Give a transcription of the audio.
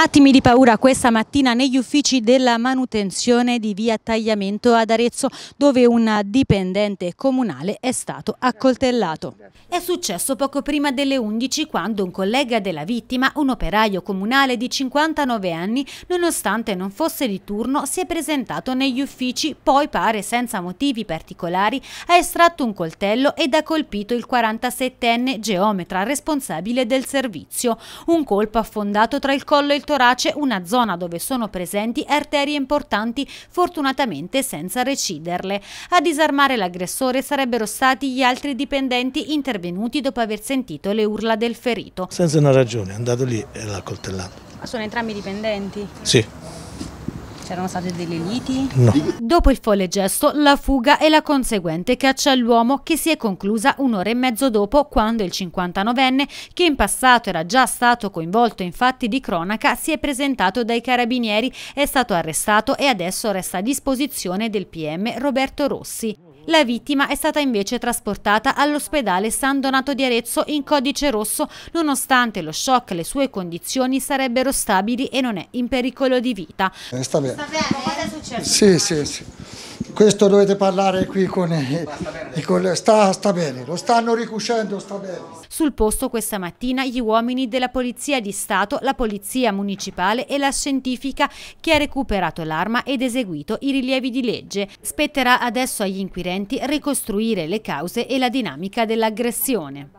Attimi di paura questa mattina negli uffici della manutenzione di via Tagliamento ad Arezzo dove un dipendente comunale è stato accoltellato. È successo poco prima delle 11 quando un collega della vittima, un operaio comunale di 59 anni, nonostante non fosse di turno, si è presentato negli uffici, poi pare senza motivi particolari, ha estratto un coltello ed ha colpito il 47enne geometra responsabile del servizio. Un colpo affondato tra il collo e il torace una zona dove sono presenti arterie importanti, fortunatamente senza reciderle. A disarmare l'aggressore sarebbero stati gli altri dipendenti intervenuti dopo aver sentito le urla del ferito. Senza una ragione, è andato lì e l'ha coltellato. Ma sono entrambi dipendenti? Sì. C'erano state delle liti? No. Dopo il folle gesto, la fuga e la conseguente caccia all'uomo che si è conclusa un'ora e mezzo dopo quando il 59enne, che in passato era già stato coinvolto in fatti di cronaca, si è presentato dai carabinieri, è stato arrestato e adesso resta a disposizione del PM Roberto Rossi. La vittima è stata invece trasportata all'ospedale San Donato di Arezzo in codice rosso, nonostante lo shock le sue condizioni sarebbero stabili e non è in pericolo di vita. Eh, sta bene. Sta bene? Cosa è successo? Sì, sì, sì questo dovete parlare qui con, bene. con sta, sta bene, lo stanno ricuscendo, sta bene. Sul posto questa mattina gli uomini della Polizia di Stato, la Polizia Municipale e la Scientifica che ha recuperato l'arma ed eseguito i rilievi di legge. Spetterà adesso agli inquirenti ricostruire le cause e la dinamica dell'aggressione.